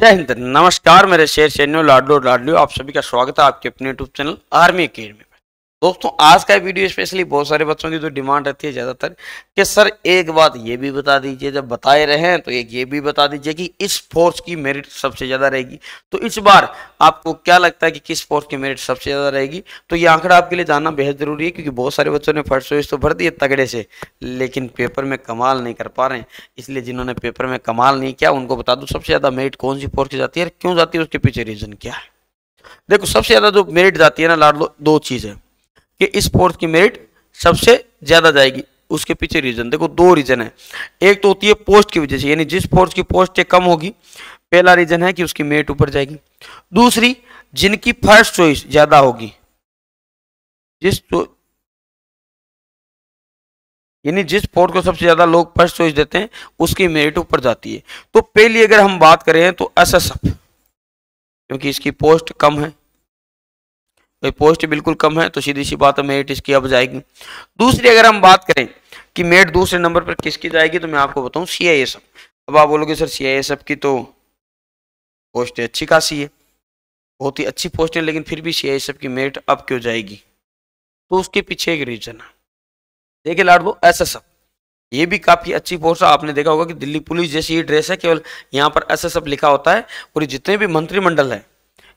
जय हिंद नमस्कार मेरे शेर सैन्य लाडलो लाडलो आप सभी का स्वागत है आपके अपने यूट्यूब चैनल आर्मी अकेडमी में दोस्तों आज का वीडियो स्पेशली बहुत सारे बच्चों की जो डिमांड रहती है ज़्यादातर कि सर एक बात ये भी बता दीजिए जब बताए रहे हैं तो एक ये भी बता दीजिए कि इस फोर्स की मेरिट सबसे ज़्यादा रहेगी तो इस बार आपको क्या लगता है कि किस फोर्स की मेरिट सबसे ज़्यादा रहेगी तो ये आंकड़ा आपके लिए जानना बेहद ज़रूरी है क्योंकि बहुत सारे बच्चों ने फर्स्ट चॉइस तो भर दिए तगड़े से लेकिन पेपर में कमाल नहीं कर पा रहे हैं इसलिए जिन्होंने पेपर में कमाल नहीं किया उनको बता दूँ सबसे ज़्यादा मेरिट कौन सी फोर्स की जाती है क्यों जाती है उसके पीछे रीज़न क्या है देखो सबसे ज़्यादा जो मेरिट जाती है ना लाड दो चीज़ है कि इस फोर्थ की मेरिट सबसे ज़्यादा जाएगी उसके पीछे रीजन देखो दो रीजन है एक तो होती है पोस्ट की वजह से यानी जिस फोर्थ की पोस्ट कम होगी पहला रीजन है कि उसकी मेरिट ऊपर जाएगी दूसरी जिनकी फर्स्ट चॉइस ज्यादा होगी जिस तो, यानी जिस फोर्स को सबसे ज्यादा लोग फर्स्ट चॉइस देते हैं उसकी मेरिट ऊपर जाती है तो पहली अगर हम बात करें तो एस क्योंकि इसकी पोस्ट कम है भाई तो पोस्ट बिल्कुल कम है तो सीधी सी बात है मेरिट इसकी अब जाएगी दूसरी अगर हम बात करें कि मेरिट दूसरे नंबर पर किसकी जाएगी तो मैं आपको बताऊँ सी आई एस एफ अब आप बोलोगे sir C I S F की तो पोस्ट अच्छी खासी है बहुत ही अच्छी पोस्ट है लेकिन फिर भी सी आई एस एफ की मेरिट अब क्यों जाएगी तो उसके पीछे एक रीजन है देखिए लाड दो एस एस एफ ये भी काफ़ी अच्छी पोस्ट है आपने देखा होगा कि दिल्ली पुलिस जैसी ये ड्रेस है केवल यहाँ पर एस एस एफ लिखा होता है और जितने भी मंत्रिमंडल है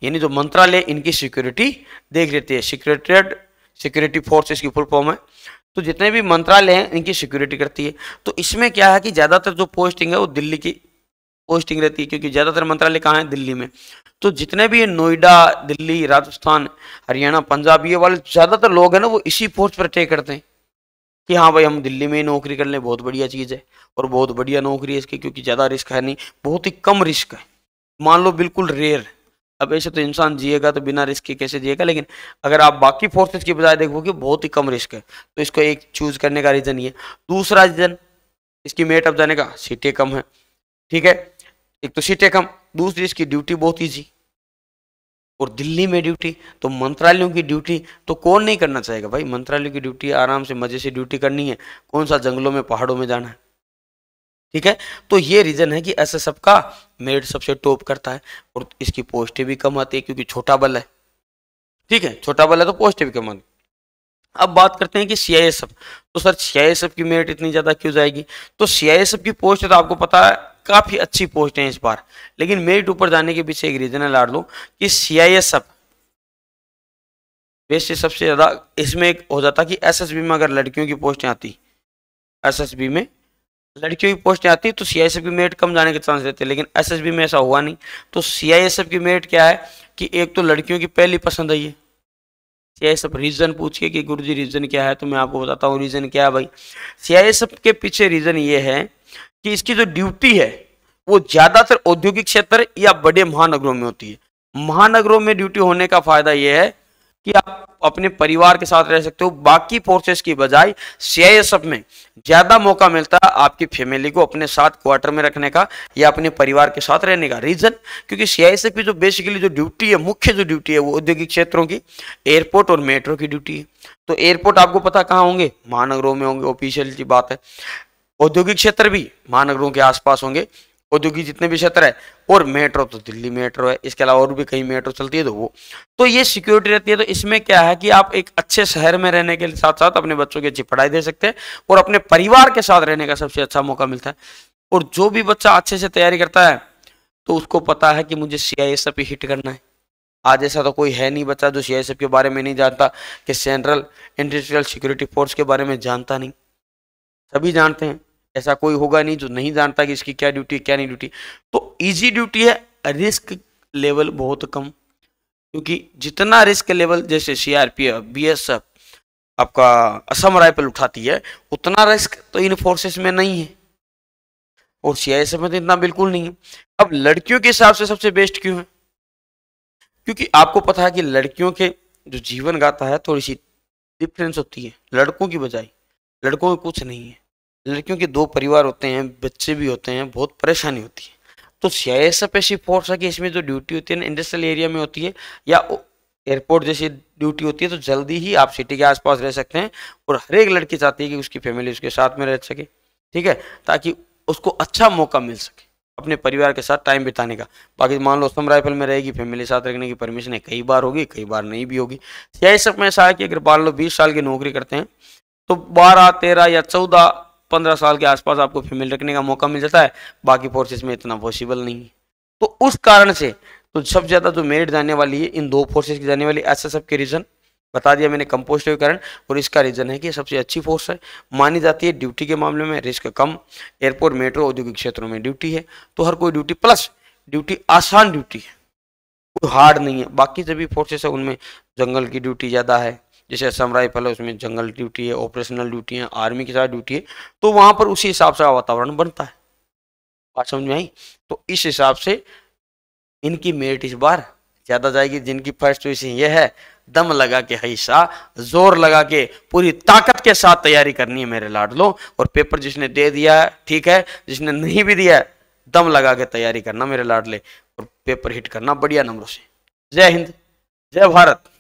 यानी जो मंत्रालय इनकी सिक्योरिटी देख लेते हैं सिक्योरिटेड सिक्योरिटी फोर्सेस की फुल फॉर्म है तो जितने भी मंत्रालय हैं इनकी सिक्योरिटी करती है तो इसमें क्या है कि ज़्यादातर जो पोस्टिंग है वो दिल्ली की पोस्टिंग रहती है क्योंकि ज़्यादातर मंत्रालय कहाँ है दिल्ली में तो जितने भी ये नोएडा दिल्ली राजस्थान हरियाणा पंजाब ये वाले ज़्यादातर लोग हैं ना वो इसी फोर्स पर अटैक करते हैं कि हाँ भाई हम दिल्ली में ही नौकरी कर लें बहुत बढ़िया चीज़ है और बहुत बढ़िया नौकरी है इसकी क्योंकि ज़्यादा रिस्क है नहीं बहुत ही कम रिस्क है मान लो बिल्कुल रेयर अब ऐसे तो इंसान जिएगा तो बिना रिस्क के कैसे जिएगा लेकिन अगर आप बाकी फोर्सेज की बजाय देखोगे बहुत ही कम रिस्क है तो इसको एक चूज करने का रीज़न ये दूसरा रीज़न इसकी मेट अप जाने का सीटें कम है ठीक है एक तो सीटें कम दूसरी इसकी ड्यूटी बहुत ईजी और दिल्ली में ड्यूटी तो मंत्रालयों की ड्यूटी तो कौन नहीं करना चाहेगा भाई मंत्रालयों की ड्यूटी आराम से मज़े से ड्यूटी करनी है कौन सा जंगलों में पहाड़ों में जाना है ठीक है तो ये रीजन है कि एस एस एफ का मेरिट सबसे टॉप करता है और इसकी पोस्टें भी कम आती है क्योंकि छोटा बल है ठीक है छोटा बल है तो पोस्टें भी कम आती अब बात करते हैं कि सी आई एस एफ तो sir C I S F की मेरिट इतनी ज़्यादा क्यों जाएगी तो सी आई एस एफ की पोस्ट तो आपको पता है काफ़ी अच्छी पोस्ट है इस बार लेकिन मेरिट ऊपर जाने के पीछे एक रीजन है लाड़ लो कि सी आई एस एफ वैसे सबसे ज़्यादा इसमें एक हो जाता कि एस एस बी में अगर लड़कियों की पोस्टें आती एस एस बी में लड़कियों तो की पोस्ट आती है तो सी आई की मेरिट कम जाने के चांस देते हैं लेकिन एस में ऐसा हुआ नहीं तो सी आई की मेरिट क्या है कि एक तो लड़कियों की पहली पसंद आई है सी आई रीज़न पूछिए कि गुरु जी रीज़न क्या है तो मैं आपको बताता हूँ रीज़न क्या है भाई सी आई के पीछे रीज़न ये है कि इसकी जो ड्यूटी है वो ज़्यादातर औद्योगिक क्षेत्र या बड़े महानगरों में होती है महानगरों में ड्यूटी होने का फायदा यह है कि आप अपने परिवार के साथ रह सकते हो बाकी फोर्सेस की बजाय सीआईएसएफ में ज्यादा मौका मिलता है आपकी फैमिली को अपने साथ क्वार्टर में रखने का या अपने परिवार के साथ रहने का रीजन क्योंकि सीआईएसएफ की जो बेसिकली जो ड्यूटी है मुख्य जो ड्यूटी है वो औद्योगिक क्षेत्रों की एयरपोर्ट और मेट्रो की ड्यूटी है तो एयरपोर्ट आपको पता कहाँ होंगे महानगरों में होंगे ऑफिशियल की बात है औद्योगिक क्षेत्र भी महानगरों के आसपास होंगे औद्योगिक जितने भी क्षेत्र है और मेट्रो तो दिल्ली मेट्रो है इसके अलावा और भी कई मेट्रो चलती है तो वो तो ये सिक्योरिटी रहती है तो इसमें क्या है कि आप एक अच्छे शहर में रहने के साथ साथ अपने बच्चों की अच्छी पढ़ाई दे सकते हैं और अपने परिवार के साथ रहने का सबसे अच्छा मौका मिलता है और जो भी बच्चा अच्छे से तैयारी करता है तो उसको पता है कि मुझे C I S F hit करना है आज ऐसा तो कोई है नहीं बच्चा जो सी के बारे में नहीं जानता कि सेंट्रल इंडस्ट्रियल सिक्योरिटी फोर्स के बारे में जानता नहीं सभी जानते हैं ऐसा कोई होगा नहीं जो नहीं जानता कि इसकी क्या ड्यूटी है क्या नहीं ड्यूटी तो ईजी ड्यूटी है रिस्क लेवल बहुत कम क्योंकि जितना रिस्क लेवल जैसे सीआरपीएफ बीएसएफ आपका असम राइफल उठाती है उतना रिस्क तो इन फोर्सेस में नहीं है और सीआईएसएफ में तो इतना बिल्कुल नहीं है अब लड़कियों के हिसाब से सबसे बेस्ट क्यों है क्योंकि आपको पता है कि लड़कियों के जो जीवन गाता है थोड़ी सी डिफरेंस होती है लड़कों की बजाय लड़कों में कुछ नहीं है लड़कियों के दो परिवार होते हैं बच्चे भी होते हैं बहुत परेशानी होती है तो सीआईएसएफ ऐसी फोर्स है कि इसमें जो ड्यूटी होती है ना इंडस्ट्रियल एरिया में होती है या एयरपोर्ट जैसी ड्यूटी होती है तो जल्दी ही आप सिटी के आसपास रह सकते हैं और हर एक लड़की चाहती है कि उसकी फैमिली उसके साथ में रह सके ठीक है ताकि उसको अच्छा मौका मिल सके अपने परिवार के साथ टाइम बिताने का बाकी मान लो सम राइफल में रहेगी फैमिली साथ रखने की परमिशन है कई बार होगी कई बार नहीं भी होगी सीआईएसएफ में ऐसा है कि अगर मान लो बीस साल की नौकरी करते हैं तो बारह तेरह या चौदह पंद्रह साल के आसपास आपको फीमेल रखने का मौका मिल जाता है बाकी फोर्सेज में इतना पॉसिबल नहीं है तो उस कारण से तो सबसे ज़्यादा जो मेरिट जाने वाली है इन दो फोर्सेज की जाने वाली ऐसा सबके रीज़न बता दिया मैंने कंपोस्ट के कारण और इसका रीज़न है कि सबसे अच्छी फोर्स है मानी जाती है ड्यूटी के मामले में रिस्क कम एयरपोर्ट मेट्रो औद्योगिक क्षेत्रों में ड्यूटी है तो हर कोई ड्यूटी प्लस ड्यूटी आसान ड्यूटी है कोई हार्ड नहीं है बाकी जो भी फोर्सेस है उनमें जंगल की ड्यूटी ज़्यादा है जैसे असम राइफल है उसमें जंगल ड्यूटी है ऑपरेशनल ड्यूटी है आर्मी के साथ ड्यूटी है तो वहाँ पर उसी हिसाब से वातावरण बनता है बात समझ में आई तो इस हिसाब से इनकी मेरिट इस बार ज़्यादा जाएगी जिनकी फर्स्ट पोजिशन यह है दम लगा के हिस्सा जोर लगा के पूरी ताकत के साथ तैयारी करनी है मेरे लाडलो और पेपर जिसने दे दिया है ठीक है जिसने नहीं भी दिया है दम लगा के तैयारी करना मेरे लाडले और पेपर हिट करना बढ़िया नंबरों से जय हिंद जय भारत